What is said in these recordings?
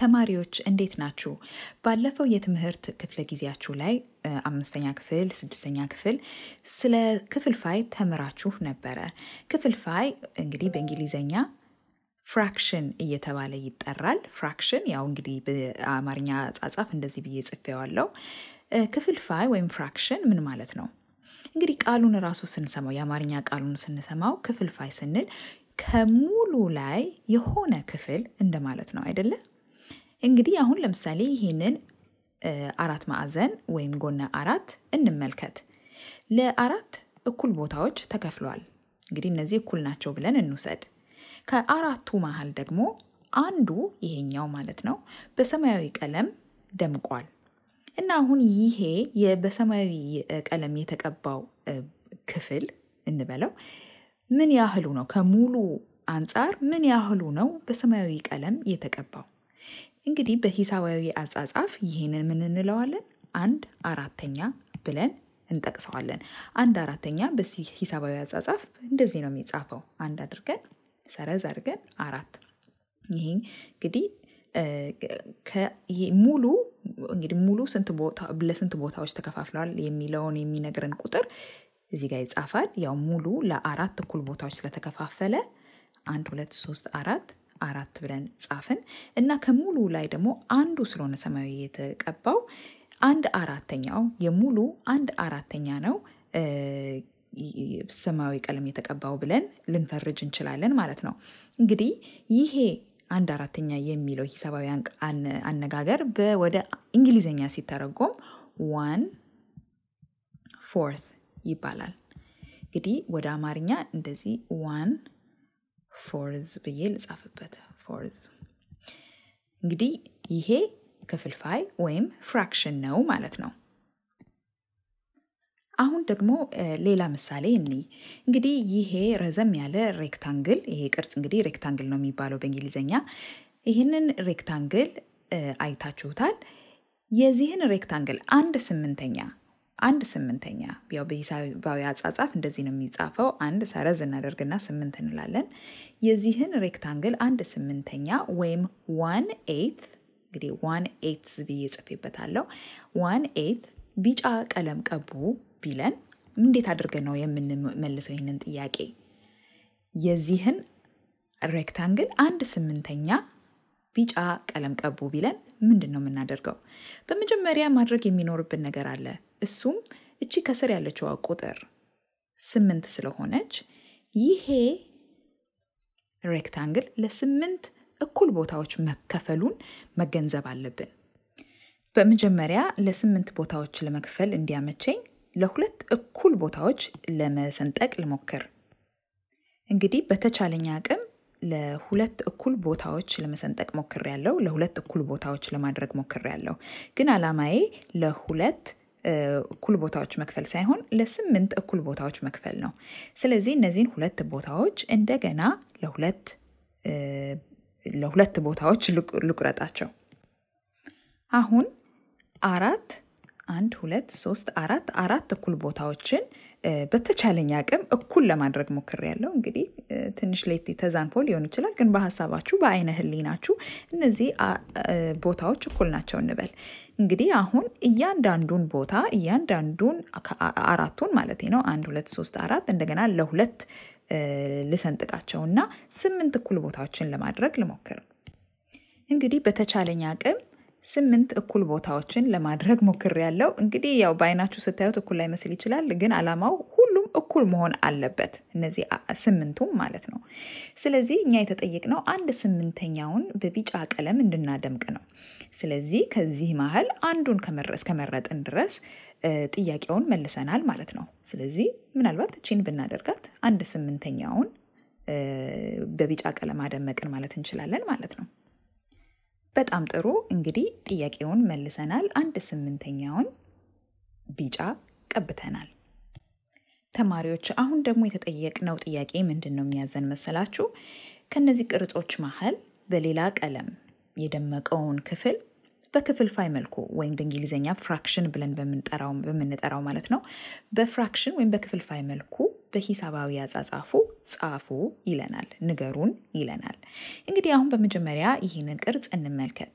ተማሪዎች እንዴት ናችሁ? ባለፈው የትምህርት ክፍለ ጊዜያችሁ ላይ አምስተኛ ክፍል፣ ስድስተኛ ክፍል ስለ ክፍልፋይ ተምራችሁ ነበረ። ክፍልፋይ እንግዲህ በእንግሊዘኛ ፍራክሽን እየተባለ ይጠራል። ፍራክሽን ያው እንግዲህ በአማርኛ ጻጻፍ እንደዚህ ብዬ ጽፌዋለሁ። ክፍልፋይ ወይም ፍራክሽን ምን ማለት ነው? እንግዲህ ቃሉን ራሱ ስንሰማው የአማርኛ ቃሉን ስንሰማው ክፍልፋይ ስንል ከሙሉ ላይ የሆነ ክፍል እንደማለት ነው አይደለም? እንግዲህ አሁን ለምሳሌ ይህንን አራት ማዕዘን ወይም ጎነ አራት እንመልከት። ለአራት እኩል ቦታዎች ተከፍሏል። እንግዲህ እነዚህ እኩል ናቸው ብለን እንውሰድ። ከአራቱ መሀል ደግሞ አንዱ ይሄኛው ማለት ነው በሰማያዊ ቀለም ደምቋል እና አሁን ይሄ በሰማያዊ ቀለም የተቀባው ክፍል እንበለው ምን ያህሉ ነው? ከሙሉ አንጻር ምን ያህሉ ነው በሰማያዊ ቀለም የተቀባው? እንግዲህ በሂሳባዊ አጻጻፍ ይህንን ምን እንለዋለን? አንድ አራተኛ ብለን እንጠቅሰዋለን። አንድ አራተኛ በዚህ ሂሳባዊ አጻጻፍ እንደዚህ ነው የሚጻፈው። አንድ አድርገን ሰረዝ አድርገን አራት። ይህ እንግዲህ ሙሉ እንግዲህ ሙሉ ለስንት ቦታዎች ተከፋፍለዋል የሚለውን የሚነግረን ቁጥር እዚህ ጋር ይጻፋል። ያው ሙሉ ለአራት እኩል ቦታዎች ስለተከፋፈለ አንድ ሁለት ሶስት አራት አራት ብለን ጻፍን እና ከሙሉ ላይ ደግሞ አንዱ ስለሆነ ሰማያዊ የተቀባው አንድ አራተኛው የሙሉ አንድ አራተኛ ነው ሰማያዊ ቀለም የተቀባው ብለን ልንፈርጅ እንችላለን ማለት ነው። እንግዲህ ይሄ አንድ አራተኛ የሚለው ሂሳባዊ አነጋገር ወደ እንግሊዝኛ ሲተረጎም ዋን ፎርት ይባላል። እንግዲህ ወደ አማርኛ እንደዚህ ዋን ፎርዝ ብዬ ልጻፍበት። ፎርዝ እንግዲህ ይሄ ክፍልፋይ ወይም ፍራክሽን ነው ማለት ነው። አሁን ደግሞ ሌላ ምሳሌ እንይ። እንግዲህ ይሄ ረዘም ያለ ሬክታንግል፣ ይሄ ቅርጽ እንግዲህ ሬክታንግል ነው የሚባለው በእንግሊዝኛ። ይህንን ሬክታንግል አይታችሁታል። የዚህን ሬክታንግል አንድ ስምንተኛ አንድ ስምንተኛ ያው በሂሳባዊ አጻጻፍ እንደዚህ ነው የሚጻፈው። አንድ ሰረዝ እናደርግና ስምንት እንላለን። የዚህን ሬክታንግል አንድ ስምንተኛ ወይም ዋን ኤይት እንግዲህ ዋን ኤይት ብዬ ጽፌበታለሁ። ዋን ኤይት ቢጫ ቀለም ቀቡ ቢለን እንዴት አድርገን ነው የምንመልሰው ይህንን ጥያቄ? የዚህን ሬክታንግል አንድ ስምንተኛ ቢጫ ቀለም ቀቡ ቢለን ምንድን ነው የምናደርገው? በመጀመሪያ ማድረግ የሚኖርብን ነገር አለ። እሱም እቺ ከስር ያለችዋ ቁጥር ስምንት ስለሆነች ይሄ ሬክታንግል ለስምንት እኩል ቦታዎች መከፈሉን መገንዘብ አለብን። በመጀመሪያ ለስምንት ቦታዎች ለመክፈል እንዲያመቸኝ ለሁለት እኩል ቦታዎች ለመሰንጠቅ ልሞክር። እንግዲህ በተቻለኝ አቅም ለሁለት እኩል ቦታዎች ለመሰንጠቅ ሞክር ያለው ለሁለት እኩል ቦታዎች ለማድረግ ሞክር ያለው ግን አላማዬ ለሁለት እኩል ቦታዎች መክፈል ሳይሆን ለስምንት እኩል ቦታዎች መክፈል ነው። ስለዚህ እነዚህን ሁለት ቦታዎች እንደገና ለሁለት ለሁለት ቦታዎች ልቁረጣቸው። አሁን አራት አንድ ሁለት ሶስት አራት አራት እኩል ቦታዎችን በተቻለኝ አቅም እኩል ለማድረግ ሞክር ያለው እንግዲህ ትንሽ ሌት ተዛንፎ ሊሆን ይችላል፣ ግን በሀሳባችሁ በአይነ ህሊናችሁ እነዚህ ቦታዎች እኩል ናቸው እንበል። እንግዲህ አሁን እያንዳንዱን ቦታ እያንዳንዱን አራቱን ማለት ነው አንድ ሁለት ሶስት አራት እንደገና ለሁለት ልሰንጥቃቸውና ስምንት እኩል ቦታዎችን ለማድረግ ልሞክር። እንግዲህ በተቻለኝ አቅም ስምንት እኩል ቦታዎችን ለማድረግ ሞክር ያለው እንግዲህ ያው በአይናችሁ ስታዩት እኩል ላይመስል ይችላል፣ ግን አላማው ሁሉም እኩል መሆን አለበት፣ እነዚህ ስምንቱም ማለት ነው። ስለዚህ እኛ የተጠየቅነው አንድ ስምንተኛውን በቢጫ ቀለም እንድናደምቅ ነው። ስለዚህ ከዚህ መሀል አንዱን እስከመረጥን ድረስ ጥያቄውን መልሰናል ማለት ነው። ስለዚህ ምናልባት እቺን ብናደርጋት አንድ ስምንተኛውን በቢጫ ቀለም አደመቅን ማለት እንችላለን ማለት ነው። በጣም ጥሩ እንግዲህ ጥያቄውን መልሰናል። አንድ ስምንተኛውን ቢጫ ቀብተናል። ተማሪዎች አሁን ደግሞ የተጠየቅነው ጥያቄ ምንድን ነው የሚያዘን መሰላችሁ? ከነዚህ ቅርጾች መሀል በሌላ ቀለም የደመቀውን ክፍል በክፍልፋይ መልኩ ወይም በእንግሊዝኛ ፍራክሽን ብለን በምንጠራው ማለት ነው በፍራክሽን ወይም በክፍልፋይ መልኩ በሂሳባዊ አጻጻፉ ጻፉ ይለናል፣ ንገሩን ይለናል። እንግዲህ አሁን በመጀመሪያ ይህንን ቅርጽ እንመልከት።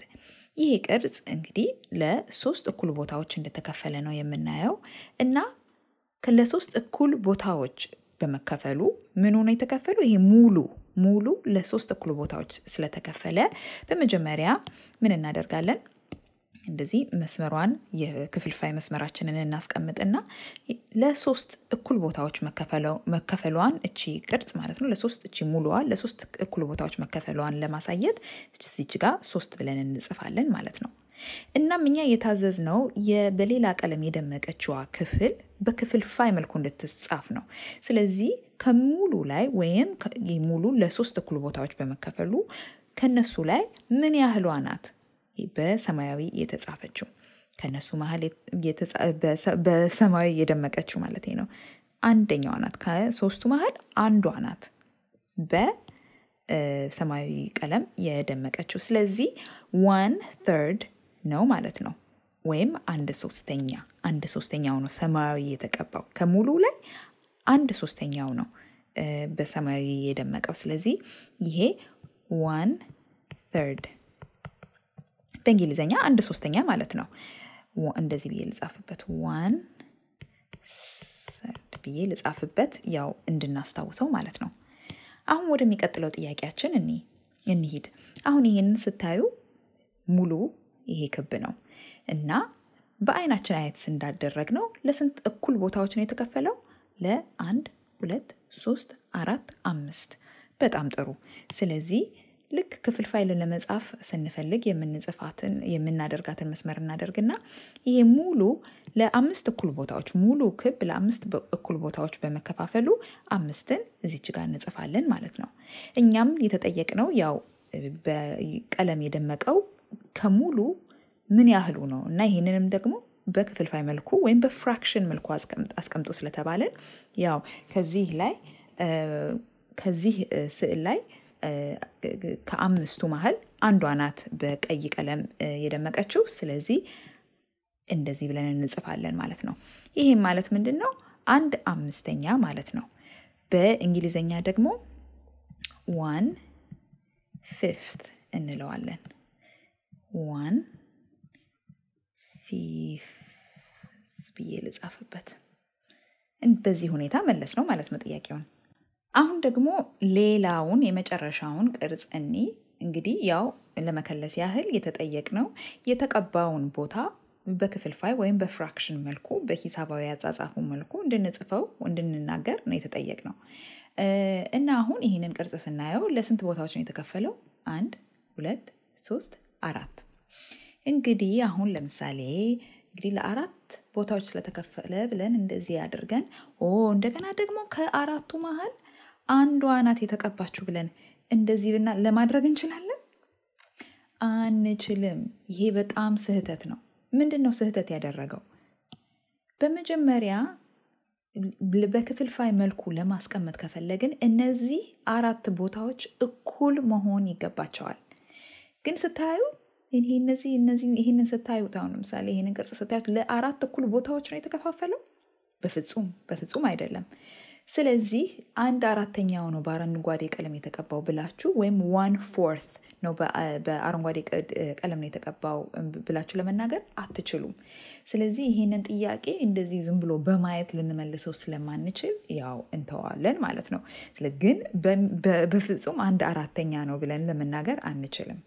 ይህ ቅርጽ እንግዲህ ለሶስት እኩል ቦታዎች እንደተከፈለ ነው የምናየው እና ለሶስት እኩል ቦታዎች በመከፈሉ ምን ሆነ የተከፈለው? ይሄ ሙሉ ሙሉ ለሶስት እኩል ቦታዎች ስለተከፈለ በመጀመሪያ ምን እናደርጋለን? እንደዚህ መስመሯን የክፍልፋይ መስመራችንን እናስቀምጥና ለሶስት እኩል ቦታዎች መከፈሏን እቺ ቅርጽ ማለት ነው ለሶስት እቺ ሙሉዋ ለሶስት እኩል ቦታዎች መከፈሏን ለማሳየት እዚች ጋ ሶስት ብለን እንጽፋለን ማለት ነው። እናም እኛ የታዘዝ ነው በሌላ ቀለም የደመቀችዋ ክፍል በክፍልፋይ መልኩ እንድትጻፍ ነው። ስለዚህ ከሙሉ ላይ ወይም ሙሉ ለሶስት እኩል ቦታዎች በመከፈሉ ከነሱ ላይ ምን ያህሏ ናት በሰማያዊ የተጻፈችው ከእነሱ መሀል በሰማያዊ የደመቀችው ማለት ነው አንደኛዋ ናት ከሶስቱ መሀል አንዷ ናት በሰማያዊ ቀለም የደመቀችው ስለዚህ ዋን ተርድ ነው ማለት ነው ወይም አንድ ሶስተኛ አንድ ሶስተኛው ነው ሰማያዊ የተቀባው ከሙሉ ላይ አንድ ሶስተኛው ነው በሰማያዊ የደመቀው ስለዚህ ይሄ ዋን ተርድ በእንግሊዘኛ አንድ ሶስተኛ ማለት ነው። እንደዚህ ብዬ ልጻፍበት ዋን ሰርድ ብዬ ልጻፍበት፣ ያው እንድናስታውሰው ማለት ነው። አሁን ወደሚቀጥለው ጥያቄያችን እንሂድ። አሁን ይህን ስታዩ ሙሉ ይሄ ክብ ነው እና በአይናችን አየት እንዳደረግ ነው ለስንት እኩል ቦታዎች ነው የተከፈለው? ለአንድ ሁለት ሶስት አራት አምስት። በጣም ጥሩ። ስለዚህ ልክ ክፍል ፋይል ለመጻፍ ስንፈልግ የምንጽፋትን የምናደርጋትን መስመር እናደርግና ይሄ ሙሉ ለአምስት እኩል ቦታዎች ሙሉ ክብ ለአምስት እኩል ቦታዎች በመከፋፈሉ አምስትን እዚች ጋር እንጽፋለን ማለት ነው። እኛም የተጠየቅነው ያው በቀለም የደመቀው ከሙሉ ምን ያህሉ ነው እና ይህንንም ደግሞ በክፍልፋይ መልኩ ወይም በፍራክሽን መልኩ አስቀምጦ ስለተባለን ያው ከዚህ ላይ ከዚህ ስዕል ላይ ከአምስቱ መሀል አንዷ ናት በቀይ ቀለም የደመቀችው። ስለዚህ እንደዚህ ብለን እንጽፋለን ማለት ነው። ይህም ማለት ምንድን ነው? አንድ አምስተኛ ማለት ነው። በእንግሊዝኛ ደግሞ ዋን ፊፍት እንለዋለን። ዋን ፊፍት ብዬ ልጻፍበት። በዚህ ሁኔታ መለስ ነው ማለት ነው ጥያቄውን። አሁን ደግሞ ሌላውን የመጨረሻውን ቅርጽ እኒ እንግዲህ ያው ለመከለስ ያህል የተጠየቅ ነው የተቀባውን ቦታ በክፍልፋይ ወይም በፍራክሽን መልኩ በሂሳባዊ አጻጻፉ መልኩ እንድንጽፈው እንድንናገር ነው የተጠየቅ ነው እና አሁን ይህንን ቅርጽ ስናየው ለስንት ቦታዎች ነው የተከፈለው? አንድ፣ ሁለት፣ ሶስት፣ አራት። እንግዲህ አሁን ለምሳሌ እንግዲህ ለአራት ቦታዎች ስለተከፈለ ብለን እንደዚህ አድርገን ኦ እንደገና ደግሞ ከአራቱ መሀል አንዷ ናት የተቀባችሁ ብለን እንደዚህ ብና ለማድረግ እንችላለን? አንችልም። ይሄ በጣም ስህተት ነው። ምንድን ነው ስህተት ያደረገው? በመጀመሪያ በክፍልፋይ መልኩ ለማስቀመጥ ከፈለግን እነዚህ አራት ቦታዎች እኩል መሆን ይገባቸዋል። ግን ስታዩ እነዚህ ይህንን ስታዩ አሁን ለምሳሌ ይህንን ቅርጽ ስታዩት ለአራት እኩል ቦታዎች ነው የተከፋፈለው? በፍጹም በፍጹም አይደለም። ስለዚህ አንድ አራተኛው ነው በአረንጓዴ ቀለም የተቀባው ብላችሁ ወይም ዋን ፎርት ነው በአረንጓዴ ቀለም ነው የተቀባው ብላችሁ ለመናገር አትችሉም። ስለዚህ ይህንን ጥያቄ እንደዚህ ዝም ብሎ በማየት ልንመልሰው ስለማንችል ያው እንተዋለን ማለት ነው። ግን በፍጹም አንድ አራተኛ ነው ብለን ለመናገር አንችልም።